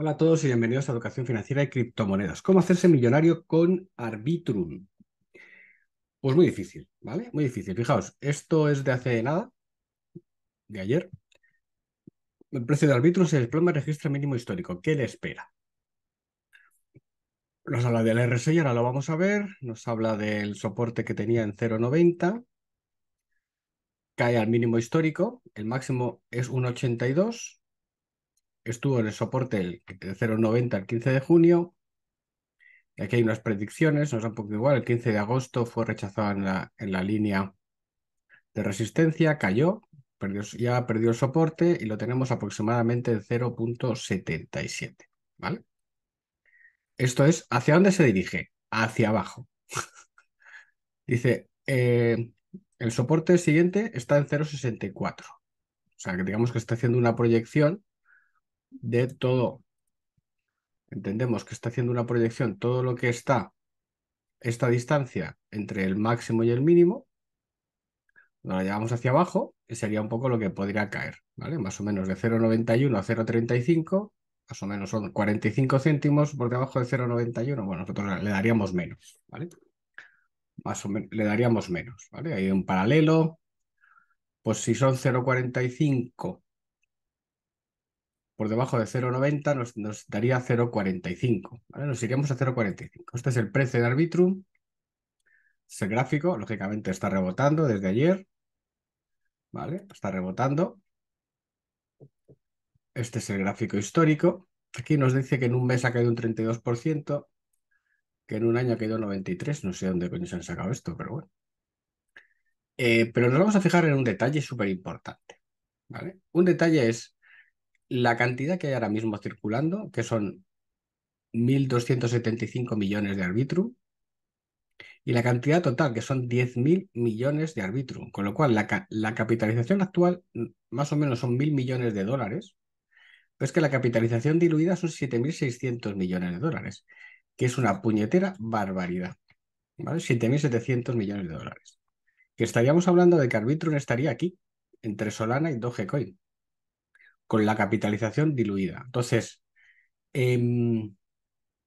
Hola a todos y bienvenidos a Educación Financiera y Criptomonedas. ¿Cómo hacerse millonario con Arbitrum? Pues muy difícil, ¿vale? Muy difícil. Fijaos, esto es de hace nada, de ayer. El precio de Arbitrum se desploma en registro mínimo histórico. ¿Qué le espera? Nos habla del RSI, ahora lo vamos a ver. Nos habla del soporte que tenía en 0,90. Cae al mínimo histórico. El máximo es 1,82 estuvo en el soporte el 0,90 al 15 de junio. Y Aquí hay unas predicciones, nos da un poco igual. El 15 de agosto fue rechazado en la, en la línea de resistencia, cayó, ya perdió el soporte y lo tenemos aproximadamente en 0.77. ¿Vale? Esto es, ¿hacia dónde se dirige? Hacia abajo. Dice, eh, el soporte siguiente está en 0.64. O sea, que digamos que está haciendo una proyección de todo. Entendemos que está haciendo una proyección todo lo que está, esta distancia entre el máximo y el mínimo, la llevamos hacia abajo y sería un poco lo que podría caer, ¿vale? Más o menos de 0,91 a 0,35, más o menos son 45 céntimos por debajo de 0,91, bueno, nosotros le daríamos menos, ¿vale? Más o menos, le daríamos menos, ¿vale? Hay un paralelo, pues si son 0,45 por debajo de 0,90 nos, nos daría 0,45. ¿vale? Nos iríamos a 0,45. Este es el precio de Arbitrum. Este gráfico, lógicamente, está rebotando desde ayer. ¿Vale? Está rebotando. Este es el gráfico histórico. Aquí nos dice que en un mes ha caído un 32%, que en un año ha caído un 93%. No sé dónde coño se han sacado esto, pero bueno. Eh, pero nos vamos a fijar en un detalle súper importante. ¿vale? Un detalle es la cantidad que hay ahora mismo circulando, que son 1.275 millones de arbitrum, y la cantidad total, que son 10.000 millones de arbitrum, con lo cual la, capitalización actual mm, más o menos son 1.000 millones de dólares, Pero es que la capitalización diluida son 7.600 millones de dólares, que es una puñetera barbaridad. ¿vale? 7.700 millones de dólares. Que estaríamos hablando de que Arbitrum estaría aquí, entre Solana y Dogecoin con la capitalización diluida. Entonces, em,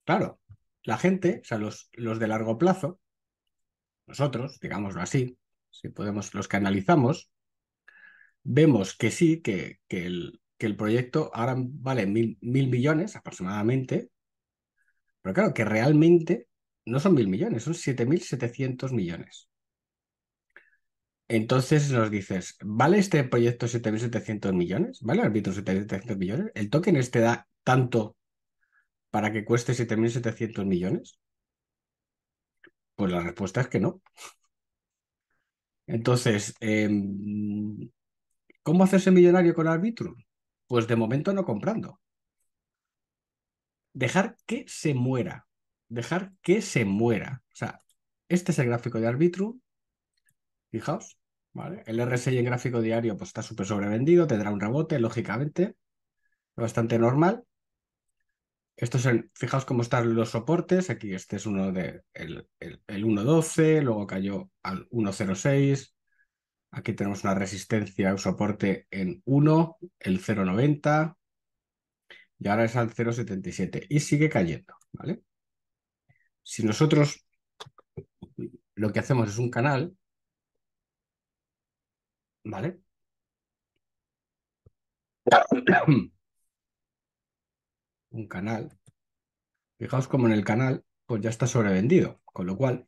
claro, la gente, o sea, los, los de largo plazo, nosotros, digámoslo así, si podemos, los que analizamos, vemos que sí, que, que, el, que el, proyecto ahora vale mil, mil, millones aproximadamente, pero claro, que realmente no son mil millones, son 7.700 millones. Entonces nos dices, ¿vale este proyecto 7.700 millones? ¿Vale Arbitro 7.700 millones? ¿El token este da tanto para que cueste 7.700 millones? Pues la respuesta es que no. Entonces, em, ¿cómo hacerse millonario con Arbitrum? Pues de momento no comprando. Dejar que se muera. Dejar que se muera. O sea, este es el gráfico de Arbitrum. Fijaos. El RSI en gráfico diario pues, está súper sobrevendido, tendrá un rebote, lógicamente, bastante normal. Esto es fijaos cómo están los soportes. Aquí este es uno de el, 1.12, luego cayó al 1.06. Aquí tenemos una resistencia, un soporte en 1, el 0.90 y ahora es al 0.77 y sigue cayendo, ¿vale? Si nosotros lo que hacemos es un canal, ¿Vale? Un canal. Fijaos como en el canal pues ya está sobrevendido, con lo cual,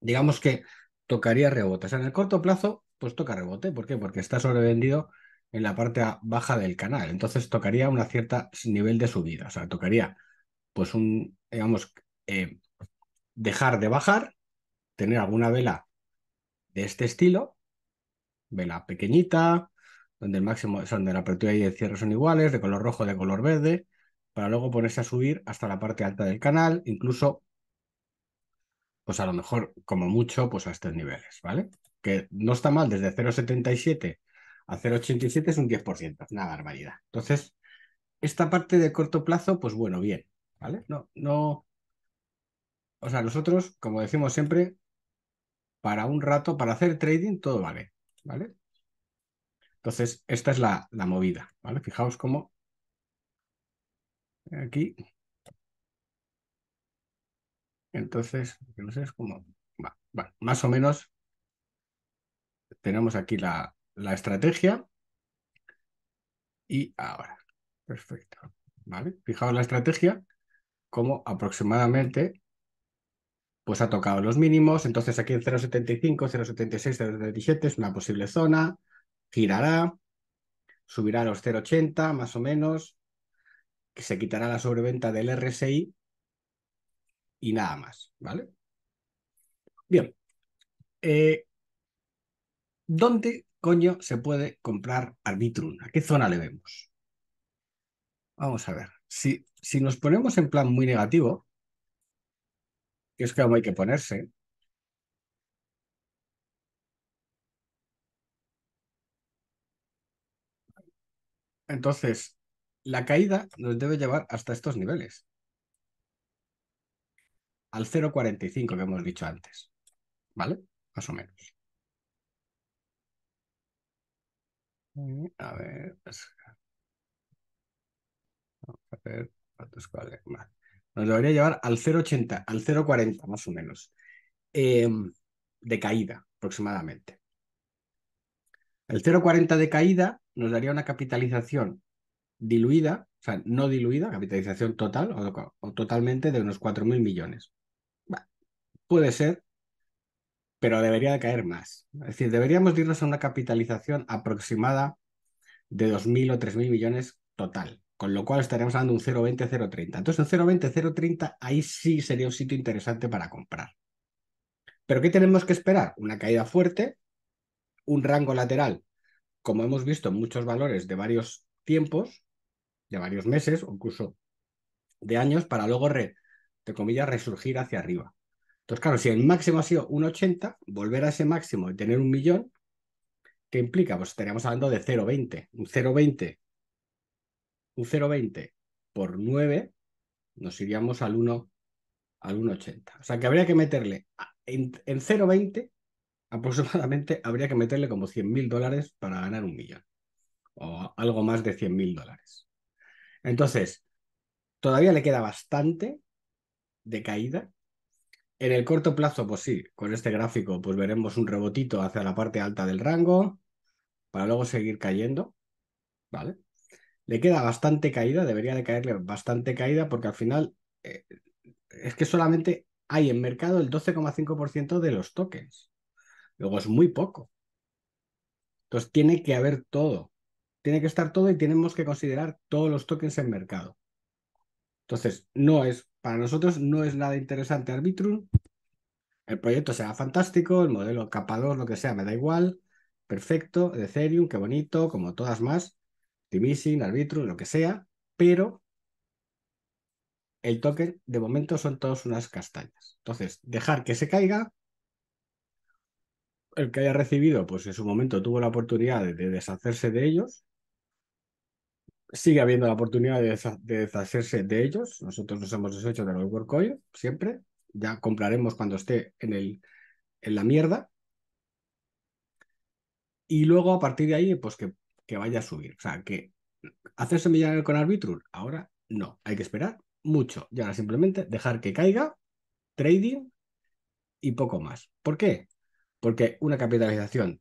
digamos que tocaría rebote. O sea, en el corto plazo, pues toca rebote. ¿Por qué? Porque está sobrevendido en la parte baja del canal. Entonces tocaría una cierta nivel de subida. O sea, tocaría, pues un, digamos, eh, dejar de bajar, tener alguna vela de este estilo vela pequeñita, donde el máximo, donde la apertura y el cierre son iguales, de color rojo, de color verde, para luego ponerse a subir hasta la parte alta del canal, incluso, pues a lo mejor, como mucho, pues a estos niveles, ¿vale? Que no está mal, desde 0,77 a 0,87 es un 10%, nada barbaridad. Entonces, esta parte de corto plazo, pues bueno, bien, ¿vale? No, no. O sea, nosotros, como decimos siempre, para un rato, para hacer trading, todo vale. ¿vale? Entonces, esta es la, movida, ¿vale? Fijaos cómo aquí. Entonces, no sé, es más o menos tenemos aquí la, la estrategia y ahora. Perfecto. ¿Vale? Fijaos la estrategia, como aproximadamente pues ha tocado los mínimos, entonces aquí en 0.75, 0.76, 0.77 es una posible zona, girará, subirá a los 0.80 más o menos, que se quitará la sobreventa del RSI y nada más, ¿vale? Bien, eh, ¿dónde coño se puede comprar Arbitrum? ¿A qué zona le vemos? Vamos a ver, si, si nos ponemos en plan muy negativo, es como hay que ponerse. Entonces, la caída nos debe llevar hasta estos niveles. Al 0,45 que hemos dicho antes. ¿Vale? Más o menos. Mm, a ver. a ver cuántos cuales nos debería llevar al 0,80, al 0,40 más o menos, em, de caída aproximadamente. El 0,40 de caída nos daría una capitalización diluida, o sea, no diluida, capitalización total o, totalmente de unos 4.000 millones. puede ser, pero debería de caer más. Es decir, deberíamos irnos a una capitalización aproximada de 2.000 o 3.000 millones total con lo cual estaríamos hablando de un 0,20, 0,30. Entonces, un 0,20, 0,30, ahí sí sería un sitio interesante para comprar. Pero ¿qué tenemos que esperar? Una caída fuerte, un rango lateral, como hemos visto en muchos valores de varios tiempos, de varios meses o incluso de años, para luego, re, de comillas, resurgir hacia arriba. Entonces, claro, si el máximo ha sido un 1,80, volver a ese máximo y tener un millón, ¿qué implica? Pues estaríamos hablando de 0,20. Un 0,20 un 0,20 por 9, nos iríamos al al 1,80. O sea que habría que meterle en, en 0,20 aproximadamente habría que meterle como 100 mil dólares para ganar un millón o algo más de 100 mil dólares. Entonces, todavía le queda bastante de caída. En el corto plazo, pues sí, con este gráfico, pues veremos un rebotito hacia la parte alta del rango para luego seguir cayendo, ¿vale? le queda bastante caída, debería de caerle bastante caída porque al final eh, es que solamente hay en mercado el 12,5% de los tokens. Luego es muy poco. Entonces tiene que haber todo. Tiene que estar todo y tenemos que considerar todos los tokens en mercado. Entonces, no es, para nosotros no es nada interesante Arbitrum. El proyecto sea fantástico, el modelo capador, lo que sea, me da igual. Perfecto, Ethereum, qué bonito, como todas más timising, arbitro, lo que sea, pero el token de momento son todas unas castañas. Entonces, dejar que se caiga. El que haya recibido, pues en su momento tuvo la oportunidad de, deshacerse de ellos. Sigue habiendo la oportunidad de, deshacerse de ellos. Nosotros nos hemos deshecho de los WorkCoin siempre. Ya compraremos cuando esté en, el, en la mierda. Y luego a partir de ahí, pues que vaya a subir. O sea, que hacerse millonario con Arbitrum, ahora no, hay que esperar mucho. Y ahora simplemente dejar que caiga, trading y poco más. ¿Por qué? Porque una capitalización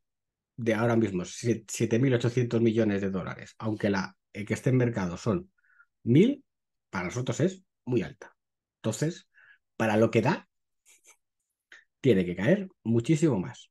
de ahora mismo 7.800 millones de dólares, aunque la eh, que esté en mercado son 1.000, para nosotros es muy alta. Entonces, para lo que da, tiene que caer muchísimo más.